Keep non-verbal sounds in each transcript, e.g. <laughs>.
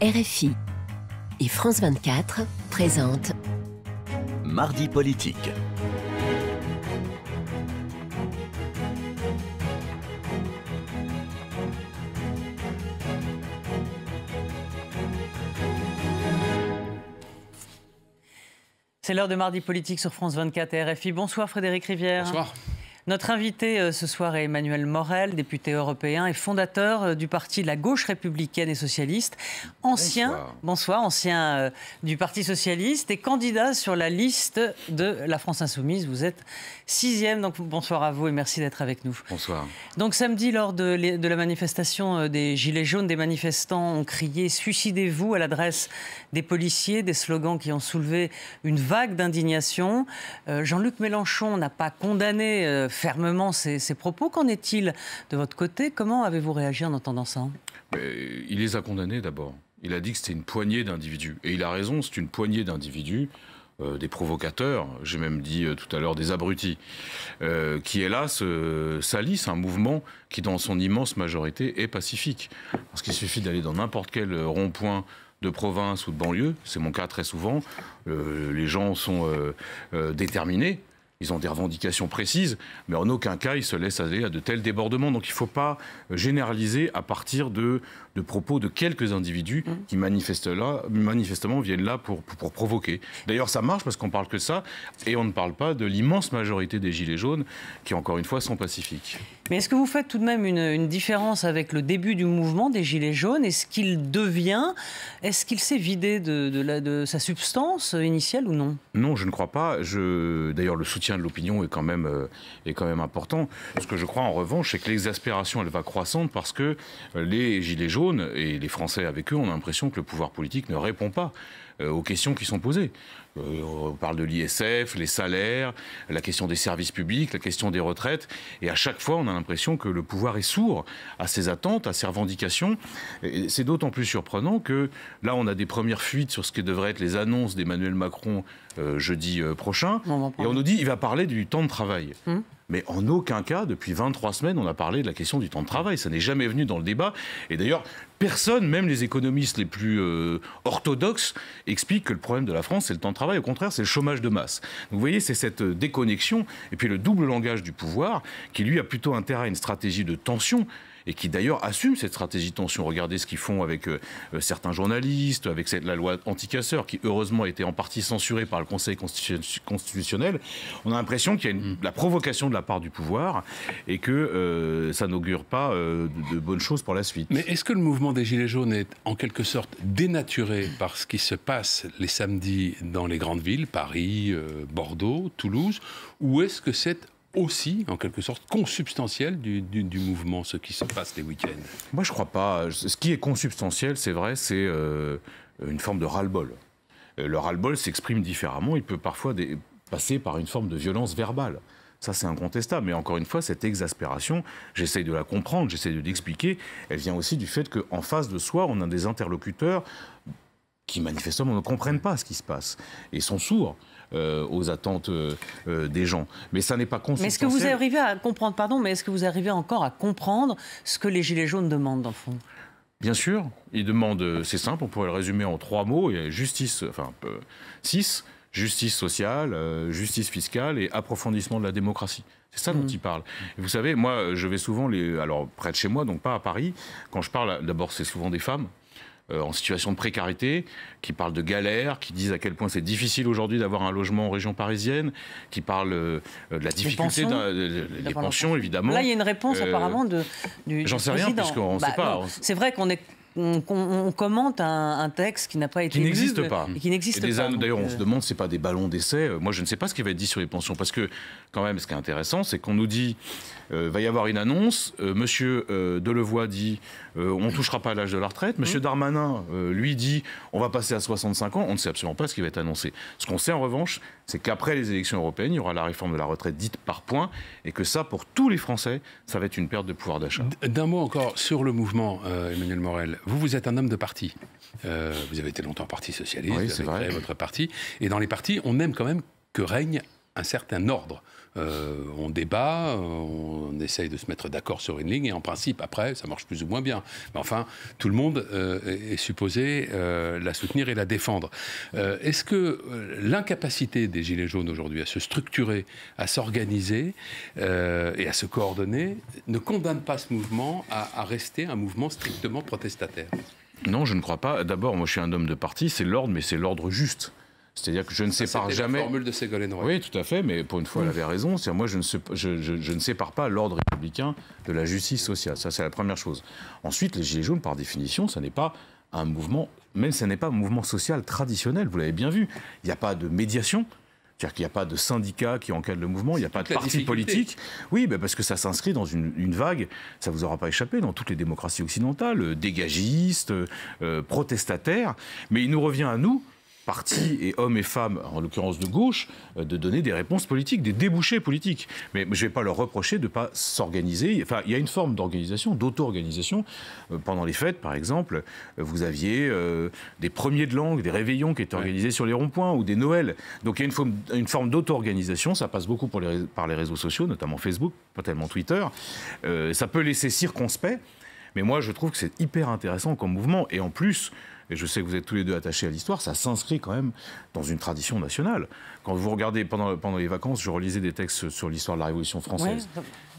RFI et France 24 présentent Mardi politique. C'est l'heure de Mardi Politique sur France 24 et RFI. Bonsoir Frédéric Rivière. Bonsoir. Notre invité euh, ce soir est Emmanuel Morel, député européen et fondateur euh, du parti de la gauche républicaine et socialiste, ancien, bonsoir, ancien euh, du Parti socialiste et candidat sur la liste de la France insoumise. Vous êtes sixième, donc bonsoir à vous et merci d'être avec nous. Bonsoir. Donc samedi, lors de, la manifestation des Gilets jaunes, des manifestants ont crié Suicidez-vous à l'adresse des policiers, des slogans qui ont soulevé une vague d'indignation. Jean-Luc Mélenchon n'a pas condamné fermement ces, propos. Qu'en est-il de votre côté Comment avez-vous réagi en entendant ça Il les a condamnés d'abord. Il a dit que c'était une poignée d'individus. Et il a raison, c'est une poignée d'individus. Euh, des provocateurs, j'ai même dit euh, tout à l'heure des abrutis, euh, qui hélas euh, salissent un mouvement qui dans son immense majorité est pacifique. Parce qu'il suffit d'aller dans n'importe quel rond-point de province ou de banlieue, c'est mon cas très souvent, les gens sont déterminés, ils ont des revendications précises, mais en aucun cas ils se laissent aller à de tels débordements. Donc il ne faut pas euh, généraliser à partir de, de propos de quelques individus mmh. qui manifestent là, manifestement viennent là pour, pour, provoquer. D'ailleurs, ça marche parce qu'on parle que ça et on ne parle pas de l'immense majorité des Gilets jaunes qui, encore une fois, sont pacifiques. Mais est-ce que vous faites tout de même une, différence avec le début du mouvement des Gilets jaunes Est-ce qu'il devient, est-ce qu'il s'est vidé de, de, sa substance initiale ou non Non, je ne crois pas. Je... D'ailleurs, le soutien de l'opinion est quand même euh, est quand même important. Ce que je crois en revanche, c'est que l'exaspération elle va croissante parce que euh, les gilets jaunes et les Français avec eux, on a l'impression que le pouvoir politique ne répond pas euh, aux questions qui sont posées. Euh, on parle de l'ISF, les salaires, la question des services publics, la question des retraites. Et à chaque fois, on a l'impression que le pouvoir est sourd à ses attentes, à ses revendications. c'est d'autant plus surprenant que là, on a des premières fuites sur ce que devraient être les annonces d'Emmanuel Macron euh, jeudi euh, prochain. et on nous dit il va parler du temps de travail. Hmm. Mais en aucun cas, depuis 23 semaines, on a parlé de la question du temps de travail. Ça n'est jamais venu dans le débat. Et d'ailleurs, Personne, même les économistes les plus euh, orthodoxes, explique que le problème de la France, c'est le temps de travail. Au contraire, c'est le chômage de masse. vous voyez, c'est cette euh, déconnexion et puis le double langage du pouvoir qui, lui, a plutôt intérêt à une stratégie de tension et qui d'ailleurs assument cette stratégie de tension. Regardez ce qu'ils font avec euh, euh, certains journalistes, avec cette, la loi anticasseur qui heureusement a été en partie censurée par le Conseil constitutionnel. On a l'impression qu'il y a la provocation de la part du pouvoir et que euh, ça n'augure pas de, de bonnes choses pour la suite. Mais est-ce que le mouvement des Gilets jaunes est en quelque sorte dénaturé par ce qui se passe les samedis dans les grandes villes, Paris, Bordeaux, Toulouse, ou est-ce que c'est aussi, en quelque sorte, consubstantiel du, du, mouvement, ce qui se passe les week-ends Moi, je ne crois pas. Ce qui est consubstantiel, c'est vrai, c'est euh, une forme de ras-le-bol. Euh, le ras-le-bol s'exprime différemment. Il peut parfois passer par une forme de violence verbale. Ça, c'est incontestable. Mais encore une fois, cette exaspération, j'essaye de la comprendre, j'essaye de l'expliquer. Elle vient aussi du fait qu'en face de soi, on a des interlocuteurs qui manifestement ne comprennent pas ce qui se passe et sont sourds. Euh, aux attentes euh, euh, des gens. Mais ça n'est pas consensuel. – Mais est-ce que vous arrivez à comprendre, pardon, mais est-ce que vous arrivez encore à comprendre ce que les Gilets jaunes demandent, dans fond Bien sûr, ils demandent, c'est simple, on pourrait le résumer en trois mots, justice, enfin six, justice sociale, justice fiscale et approfondissement de la démocratie. C'est ça mm. dont ils parlent. vous savez, moi, je vais souvent, les, alors près de chez moi, donc pas à Paris, quand je parle, d'abord c'est souvent des femmes, euh, en situation de précarité, qui parlent de galère, qui disent à quel point c'est difficile aujourd'hui d'avoir un logement en région parisienne, qui parlent euh, de la difficulté euh, des pensions, évidemment. Là, il y a une réponse apparemment de, du. J'en sais président. rien, puisqu'on ne sait bah, pas. C'est vrai qu'on commente un, texte qui n'a pas été qui n'existe pas et qui n'existe pas. D'ailleurs, on se demande, c'est pas des ballons d'essai. Moi, je ne sais pas ce qui va être dit sur les pensions parce que quand même, ce qui est intéressant, c'est qu'on nous dit euh, va y avoir une annonce. M. Euh, monsieur euh, Delevoye dit euh, on touchera pas à l'âge de la retraite. Monsieur mmh. Darmanin, euh, lui, dit on va passer à 65 ans. On ne sait absolument pas ce qui va être annoncé. Ce qu'on sait en revanche, c'est qu'après les élections européennes, il y aura la réforme de la retraite dite par points et que ça, pour tous les Français, ça va être une perte de pouvoir d'achat. D'un mot encore sur le mouvement, Emmanuel Morel. Vous, vous êtes un homme de parti. vous avez été longtemps parti socialiste, oui, c'est vrai. votre parti. Et dans les partis, on aime quand même que règne un certain ordre. Euh, on débat, euh, on essaye de se mettre d'accord sur une ligne, et en principe, après, ça marche plus ou moins bien. Mais enfin, tout le monde euh, est supposé la soutenir et la défendre. Est-ce que l'incapacité des Gilets jaunes aujourd'hui à se structurer, à s'organiser et à se coordonner ne condamne pas ce mouvement à, à rester un mouvement strictement protestataire non, je ne crois pas. D'abord, moi je suis un homme de parti, c'est l'ordre, mais c'est l'ordre juste. C'est-à-dire que je ne ah, sépare jamais. La formule de Ségolène Roy. Oui, tout à fait, mais pour une fois, elle avait raison. cest moi, je ne, je, ne sépare pas l'ordre républicain de la justice sociale. Ça, c'est la première chose. Ensuite, les Gilets jaunes, par définition, ça n'est pas un mouvement, même ce n'est pas un mouvement social traditionnel, vous l'avez bien vu. Il n'y a pas de médiation. C'est-à-dire qu'il n'y a pas de syndicat qui encadre le mouvement, il n'y a pas de parti politique. Oui, parce que ça s'inscrit dans une, vague, ça ne vous aura pas échappé, dans toutes les démocraties occidentales, euh, dégagistes, euh, euh, protestataires. Mais il nous revient à nous, partis, et hommes et femmes, en l'occurrence de gauche, euh, de donner des réponses politiques, des débouchés politiques. Mais je ne vais pas leur reprocher de ne pas s'organiser. Enfin, il y a une forme d'organisation, d'auto-organisation. Euh, pendant les fêtes, par exemple, euh, vous aviez des premiers de langue, des réveillons qui étaient organisés sur les ronds-points ou des Noëls. Donc il y a une forme, une d'auto-organisation. Ça passe beaucoup par les réseaux sociaux, notamment Facebook, pas tellement Twitter. ça peut laisser circonspect. Mais moi, je trouve que c'est hyper intéressant comme mouvement. Et en plus, et je sais que vous êtes tous les deux attachés à l'histoire, ça s'inscrit quand même dans une tradition nationale. Quand vous regardez pendant, pendant les vacances, je relisais des textes sur l'histoire de la Révolution française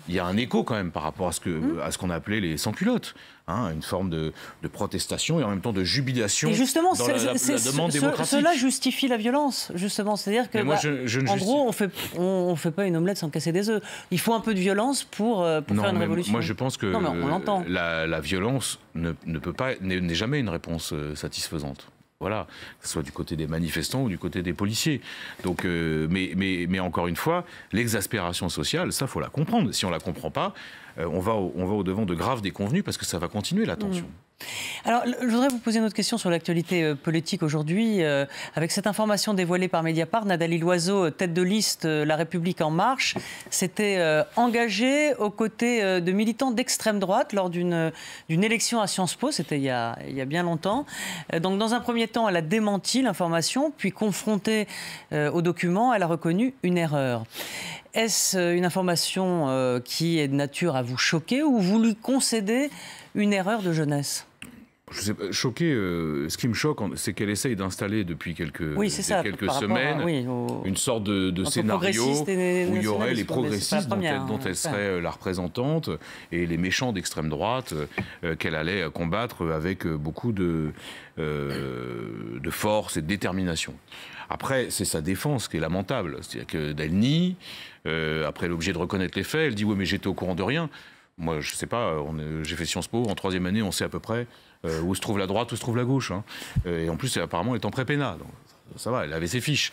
il y a un écho quand même par rapport à ce que mmh. à ce qu'on appelait les sans-culottes. Hein, une forme de, de, protestation et en même temps de jubilation. Et justement, dans la, la, demande cela justifie la violence, justement. C'est-à-dire que, moi, bah, je, en gros, on fait, on, fait pas une omelette sans casser des œufs. Il faut un peu de violence pour, euh, pour faire une révolution. Moi, je pense que on, euh, la, la, violence ne, ne peut pas n'est jamais une réponse euh, satisfaisante. Voilà, que ce soit du côté des manifestants ou du côté des policiers. Donc, euh, mais, mais, mais encore une fois, l'exaspération sociale, ça, faut la comprendre. Si on la comprend pas, euh, on, va au, devant de graves déconvenues parce que ça va continuer la tension. Mm. Alors, je voudrais vous poser une autre question sur l'actualité euh, politique aujourd'hui. Euh, avec cette information dévoilée par Mediapart, Nathalie Loiseau, tête de liste La République En Marche, s'était engagée aux côtés de militants d'extrême droite lors d'une élection à Sciences Po, c'était il, il, y a bien longtemps. donc, dans un premier temps, elle a démenti l'information, puis confrontée aux documents, elle a reconnu une erreur. Est-ce euh, une information euh, qui est de nature à vous choquer ou vous lui concédez une erreur de jeunesse je sais pas, choqué, euh, ce qui me choque, c'est qu'elle essaye d'installer depuis quelques, quelques semaines une sorte de, scénario où il y aurait les progressistes dont, elle, hein, serait la représentante et les méchants d'extrême droite qu'elle allait combattre avec beaucoup de, de force et de détermination. Après, c'est sa défense qui est lamentable. C'est-à-dire que nie, euh, après elle est obligée de reconnaître les faits, elle dit oui mais j'étais au courant de rien. Moi, je ne sais pas, j'ai fait Sciences Po, en troisième année, on sait à peu près euh, où se trouve la droite, où se trouve la gauche. Hein. Euh, et en plus, apparemment, elle est en pré Donc ça va, elle avait ses fiches.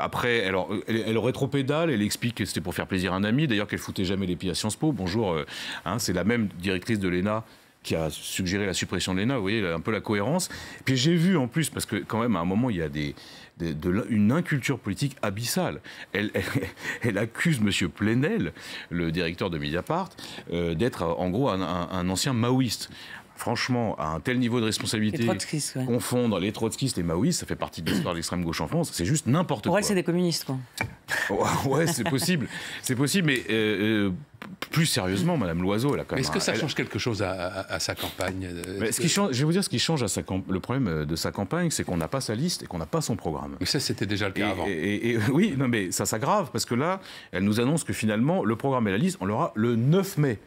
après, alors, elle, trop rétropédale, elle explique que c'était pour faire plaisir à un ami, d'ailleurs qu'elle foutait jamais les pieds à Sciences Po. Bonjour, hein, c'est la même directrice de l'ENA qui a suggéré la suppression de l'ENA, vous voyez, un peu la cohérence. Puis j'ai vu en plus, parce que quand même, à un moment, il y a des, de, une inculture politique abyssale. Elle, <laughs> elle, accuse M. Plenel, le directeur de Mediapart, euh, d'être en gros un, ancien maoïste franchement, à un tel niveau de responsabilité, confondre les trotskistes, les maoïstes, ça fait partie de l'histoire de l'extrême gauche en France, c'est juste n'importe quoi. Pour elle, c'est des communistes, quoi. <laughs> ouais, c'est possible. C'est possible, mais euh, euh, plus sérieusement, Madame Loiseau, là, quand Est-ce que ça change quelque chose à, sa campagne euh, mais ce qui change, Je vais vous dire ce qui change à sa Le problème de sa campagne, c'est qu'on n'a pas sa liste et qu'on n'a pas son programme. Mais ça, c'était déjà le cas avant. Et, <laughs> oui, non, mais ça s'aggrave parce que là, elle nous annonce que finalement, le programme et la liste, on l'aura le 9 mai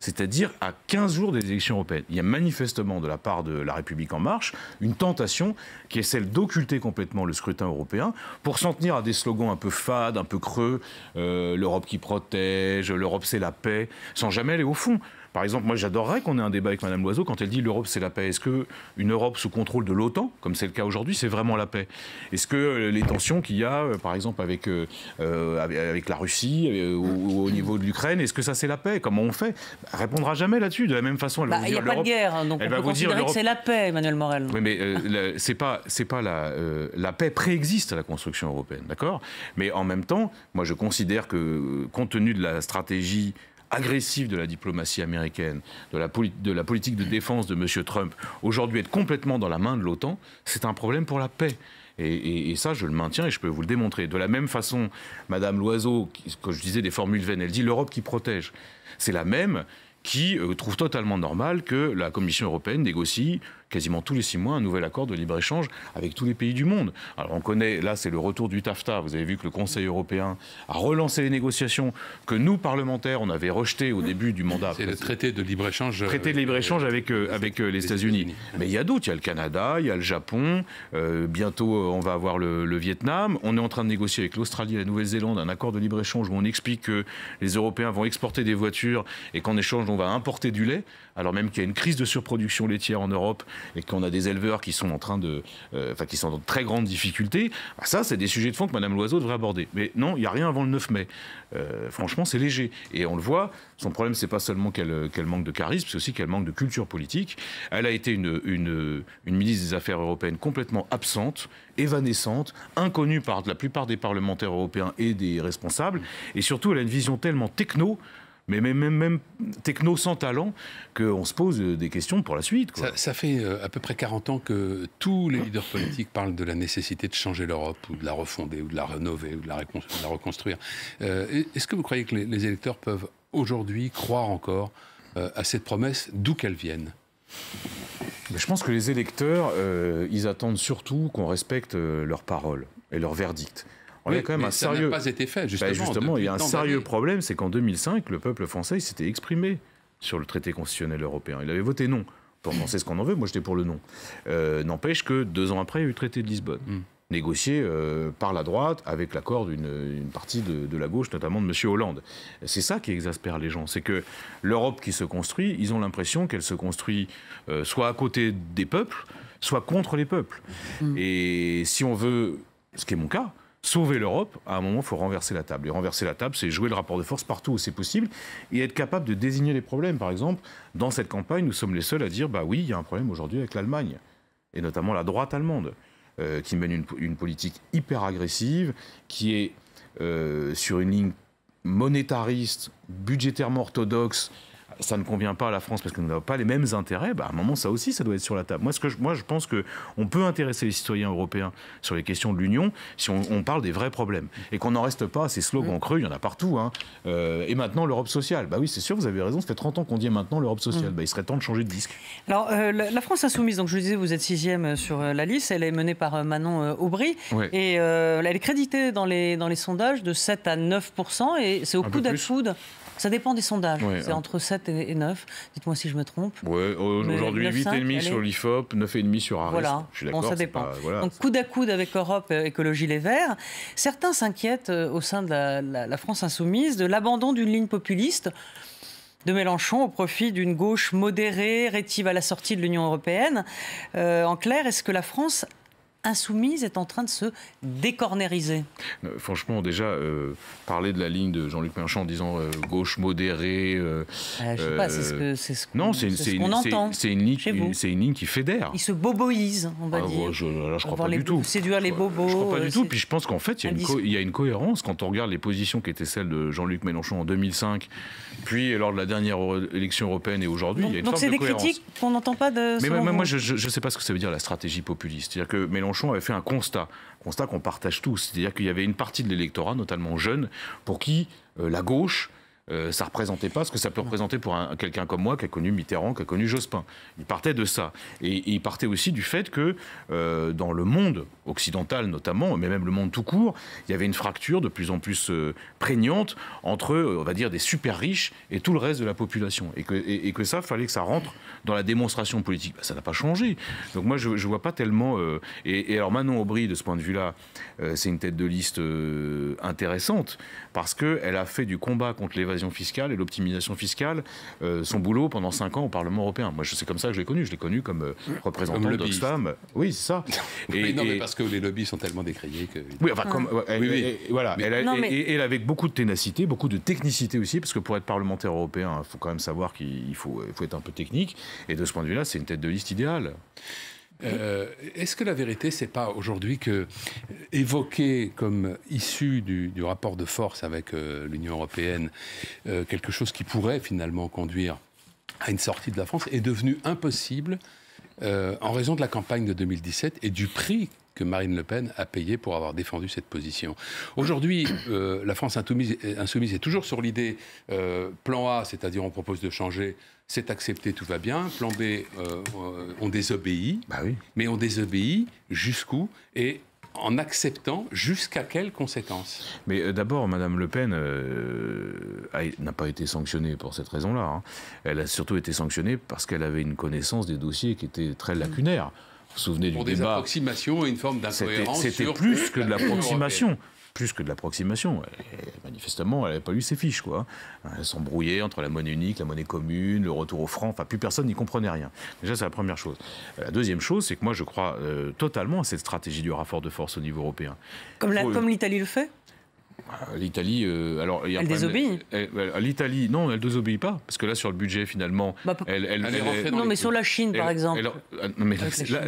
c'est-à-dire à 15 jours des élections européennes. Il y a manifestement de la part de La République en marche une tentation qui est celle d'occulter complètement le scrutin européen pour s'en tenir à des slogans un peu fades, un peu creux, euh, l'Europe qui protège, l'Europe c'est la paix, sans jamais aller au fond. Par exemple, moi j'adorerais qu'on ait un débat avec Mme Loiseau quand elle dit l'Europe c'est la paix. Est-ce que une Europe sous contrôle de l'OTAN, comme c'est le cas aujourd'hui, c'est vraiment la paix Est-ce que euh, les tensions qu'il y a, euh, par exemple euh, avec avec la Russie ou, au niveau de l'Ukraine, est-ce que ça c'est la paix Comment on fait Répondra jamais là-dessus. De la même façon, elle bah, Il n'y a pas de guerre, hein, donc on peut que c'est la paix, Emmanuel Morel. Oui, mais c'est pas c'est pas la la paix préexiste à la construction européenne, d'accord Mais en même temps, moi je considère que compte tenu de la stratégie agressive de la diplomatie américaine, de la, politique de défense de M. Trump, aujourd'hui être complètement dans la main de l'OTAN, c'est un problème pour la paix. Et, ça, je le maintiens et je peux vous le démontrer. De la même façon, Madame Loiseau, que je disais des formules vaines, elle dit l'Europe qui protège. C'est la même qui euh, trouve totalement normal que la Commission européenne négocie quasiment tous les six mois un nouvel accord de libre-échange avec tous les pays du monde. Alors on connaît, là c'est le retour du TAFTA, vous avez vu que le Conseil européen a relancé les négociations que nous, parlementaires, on avait rejetées au début du mandat. C'est le traité de libre-échange. Traité de libre-échange euh, avec, euh, avec euh, les États-Unis. Mais il y a d'autres, il y a le Canada, il y a le Japon, bientôt on va avoir le, le Vietnam, on est en train de négocier avec l'Australie et la Nouvelle-Zélande un accord de libre-échange où on explique que les Européens vont exporter des voitures et qu'en échange on va importer du lait, alors même qu'il y a une crise de surproduction laitière en Europe et qu'on a des éleveurs qui sont en train de, euh, enfin, qui sont dans de très grandes difficultés, bah, ça, c'est des sujets de fond que Madame Loiseau devrait aborder. Mais non, il n'y a rien avant le 9 mai. Euh, franchement, c'est léger. Et on le voit, son problème, c'est pas seulement euh, qu'elle manque de charisme, c'est aussi qu'elle manque de culture politique. Elle a été une, une, une ministre des Affaires européennes complètement absente, évanescente, inconnue par la plupart des parlementaires européens et des responsables. Et surtout, elle a une vision tellement techno mais même, même, techno sans talent, qu'on se pose euh, des questions pour la suite. Ça, fait euh, à peu près 40 ans que tous les leaders politiques parlent de la nécessité de changer l'Europe, ou de la refonder, ou de la rénover, ou de la, reconstruire. Euh, est-ce que vous croyez que les, électeurs peuvent aujourd'hui croire encore à cette promesse, d'où qu'elle vienne ben, je pense que les électeurs, ils attendent surtout qu'on respecte leurs paroles et leurs verdicts on oui, quand même un ça n'a pas été fait, bah, justement. justement il y a un sérieux problème, c'est qu'en 2005, le peuple français s'était exprimé sur le traité constitutionnel européen. Il avait voté non. Pour c'est ce qu'on en veut, moi j'étais pour le non. Euh, n'empêche que deux ans après, il y a eu le traité de Lisbonne. Hmm. négocié euh, par la droite avec l'accord d'une partie de, la gauche, notamment de M. Hollande. C'est ça qui exaspère les gens, c'est que l'Europe qui se construit, ils ont l'impression qu'elle se construit euh, soit à côté des peuples, soit contre les peuples. Hmm. Et si on veut, ce qui est mon cas, sauver l'Europe, à un moment, il faut renverser la table. Et renverser la table, c'est jouer le rapport de force partout où c'est possible et être capable de désigner les problèmes. Par exemple, dans cette campagne, nous sommes les seuls à dire, bah oui, il y a un problème aujourd'hui avec l'Allemagne, et notamment la droite allemande, euh, qui mène une, politique hyper agressive, qui est euh, sur une ligne monétariste, budgétairement orthodoxe, ça ne convient pas à la France parce que nous n'avons pas les mêmes intérêts, bah à un moment, ça aussi, ça doit être sur la table. Moi, ce que je, moi, je pense qu'on peut intéresser les citoyens européens sur les questions de l'Union si on, parle des vrais problèmes et qu'on n'en reste pas à ces slogans mm. creux, il y en a partout. Hein. Euh, et maintenant, l'Europe sociale. Bah oui, c'est sûr, vous avez raison, ça fait 30 ans qu'on dit maintenant l'Europe sociale. Mm. Bah, il serait temps de changer de disque. Alors, euh, la France insoumise, donc je vous disais, vous êtes sixième euh, sur la liste, elle est menée par Manon Aubry et elle est créditée dans les, dans les sondages de 7 à 9 et c'est au coût coup ça dépend des sondages. c'est entre 7 et 9. Dites-moi si je me trompe. Ouais, euh, aujourd'hui, 8,5 sur l'IFOP, 9,5 sur ARES. Voilà. Je suis bon, ça dépend. Donc, coude à coude avec Europe, euh, Écologie Les Verts. Certains s'inquiètent euh, au sein de la, France Insoumise de l'abandon d'une ligne populiste de Mélenchon au profit d'une gauche modérée, rétive à la sortie de l'Union européenne. en clair, est-ce que la France insoumise est en train de se décornériser euh, Franchement, déjà, euh, parler de la ligne de Jean-Luc Mélenchon en disant euh, gauche modérée. Euh, euh, je sais pas, c'est ce que. Ce non, c'est qu'on entend. C'est une, ligne, une ligne qui fédère. Il se boboïse on va ah, dire. je, crois pas du tout. Séduire les bobos. Je crois pas du tout. Puis je pense qu'en fait, il y, a une cohérence quand on regarde les positions qui étaient celles de Jean-Luc Mélenchon en 2005, puis lors de la dernière élection européenne et aujourd'hui. Donc c'est des critiques qu'on n'entend pas de. Mais moi, je ne sais pas ce que ça veut dire la stratégie populiste. C'est-à-dire que Mélenchon avait fait un constat, constat qu'on partage tous, c'est-à-dire qu'il y avait une partie de l'électorat, notamment jeune, pour qui euh, la gauche euh, ça représentait pas ce que ça peut représenter pour quelqu'un comme moi qui a connu Mitterrand, qui a connu Jospin. Il partait de ça. Et, il partait aussi du fait que euh, dans le monde occidental notamment, mais même le monde tout court, il y avait une fracture de plus en plus euh, prégnante entre, on va dire, des super riches et tout le reste de la population. Et que, et, il que ça, fallait que ça rentre dans la démonstration politique. Bah, ça n'a pas changé. Donc moi, je ne vois pas tellement... et, alors Manon Aubry, de ce point de vue-là, c'est une tête de liste intéressante parce qu'elle a fait du combat contre l'évasion fiscale et l'optimisation fiscale euh, son boulot pendant 5 ans au Parlement européen. Moi, c'est comme ça que je l'ai connu. Je l'ai connu comme euh, représentant d'Oxfam. Oui, c'est ça. mais <laughs> non, mais parce que les lobbies sont tellement décriés que. Oui, enfin, comme, oui, oui. voilà. Et Elle, avec beaucoup de ténacité, beaucoup de technicité aussi, parce que pour être parlementaire européen, il faut quand même savoir qu'il faut, faut être un peu technique. Et de ce point de vue-là, c'est une tête de liste idéale. Euh, est-ce que la vérité, c'est pas aujourd'hui que euh, évoquer comme issue du, rapport de force avec euh, l'Union européenne quelque chose qui pourrait finalement conduire à une sortie de la France est devenu impossible en raison de la campagne de 2017 et du prix que Marine Le Pen a payé pour avoir défendu cette position. Aujourd'hui, la France insoumise, insoumise, est toujours sur l'idée plan A, c'est-à-dire on propose de changer c'est accepté, tout va bien. Plan B, euh, euh, on désobéit. Bah Mais on désobéit jusqu'où Et en acceptant jusqu'à quelles conséquences Mais euh, d'abord, Madame Le Pen n'a pas été sanctionnée pour cette raison-là. Hein. Elle a surtout été sanctionnée parce qu'elle avait une connaissance des dossiers qui était très lacunaire. Vous vous souvenez pour du débat. approximations et une forme d'incohérence. C'était plus que de l'approximation plus que de l'approximation. Manifestement, elle n'avait pas lu ses fiches. Quoi. Hein, elle s'embrouillait entre la monnaie unique, la monnaie commune, le retour au franc. Enfin, plus personne n'y comprenait rien. Déjà, c'est la première chose. La deuxième chose, c'est que moi, je crois euh, totalement à cette stratégie du rapport de force au niveau européen. Comme l'Italie le fait euh, L'Italie, euh, alors il elle désobéit. L'Italie, non, elle désobéit pas, parce que là sur le budget finalement, bah, elle, elle, non mais sur la Chine par exemple. Euh, mais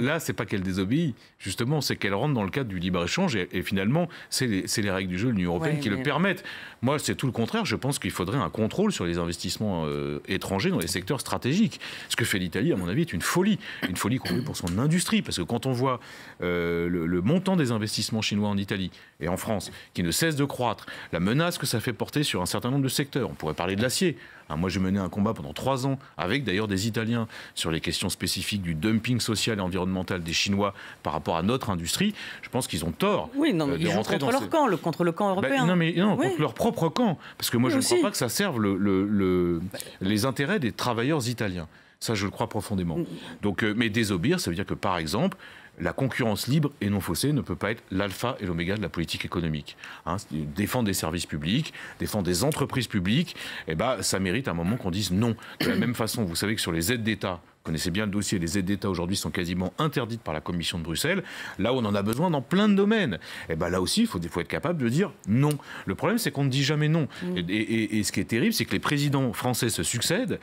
là, c'est pas qu'elle désobéit, justement, c'est qu'elle rentre dans le cadre du libre échange et, finalement c'est les, règles du jeu de l'Union européenne qui le permettent. Moi c'est tout le contraire, je pense qu'il faudrait un contrôle sur les investissements étrangers dans les secteurs stratégiques. Ce que fait l'Italie, à mon avis, est une folie, une folie qu'on pour son industrie, parce que quand on voit le montant des investissements chinois en Italie, et en France, qui ne cesse de croître, la menace que ça fait porter sur un certain nombre de secteurs. On pourrait parler de l'acier. Hein, moi, j'ai mené un combat pendant trois ans, avec d'ailleurs des Italiens, sur les questions spécifiques du dumping social et environnemental des Chinois par rapport à notre industrie. Je pense qu'ils ont tort oui, non, euh, mais de ils rentrer contre dans leur camp, le, contre le camp bah, européen. non, mais non, contre leur propre camp. Parce que moi, je ne crois pas que ça serve bah, les intérêts des travailleurs italiens. Ça, je le crois profondément. Mm. Donc, euh, mais désobéir, ça veut dire que, par exemple, la concurrence libre et non faussée ne peut pas être l'alpha et l'oméga de la politique économique. Hein, euh, défendre des services publics, défendre des entreprises publiques, et eh ben, ça mérite un moment qu'on dise non. De la même <coughs> façon, vous savez que sur les aides d'État, vous connaissez bien le dossier, les aides d'État aujourd'hui sont quasiment interdites par la Commission de Bruxelles, là où on en a besoin dans plein de domaines. Et eh ben là aussi, il faut, fois être capable de dire non. Le problème, c'est qu'on ne dit jamais non. Mm. et ce qui est terrible, c'est que les présidents français se succèdent.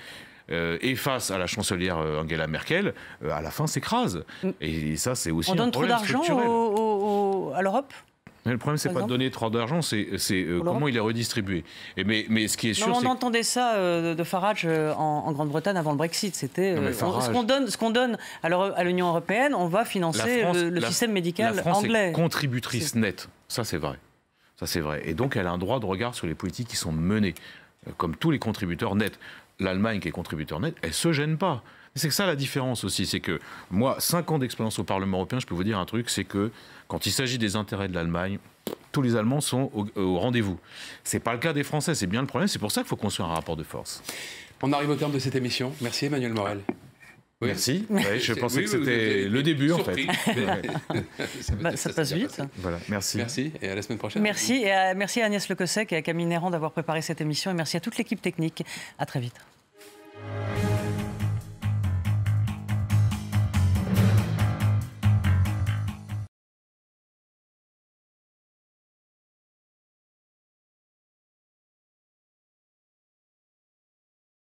Euh, et face à la chancelière euh, Angela Merkel, euh, à la fin s'écrase. Mm. Et, ça, c'est aussi on donne trop d'argent à l'Europe mais le problème, c'est pas de donner trop d'argent, c'est comment il est redistribué. Et mais, ce qui est sûr, on entendait ça de Farage en, Grande-Bretagne avant le Brexit. C'était ce qu'on donne, à l'Union européenne, on va financer le, système médical la France anglais. Est contributrice nette, ça c'est vrai, ça c'est vrai. Et donc elle a un droit de regard sur les politiques qui sont menées comme tous les contributeurs nets l'Allemagne qui est contributeur net, elle se gêne pas. C'est ça la différence aussi, c'est que moi, cinq ans d'expérience au Parlement européen, je peux vous dire un truc, c'est que quand il s'agit des intérêts de l'Allemagne, tous les Allemands sont au, rendez-vous. C'est pas le cas des Français, c'est bien le problème, c'est pour ça qu'il faut construire un rapport de force. On arrive au terme de cette émission. Merci Emmanuel Morel. Merci. je pensais que c'était le début en fait. <laughs> Bah, ça, passe vite. Voilà, merci. Merci et à la semaine prochaine. Merci et merci à Agnès Lecossec et à Camille Nérand d'avoir préparé cette émission et merci à toute l'équipe technique. À très vite.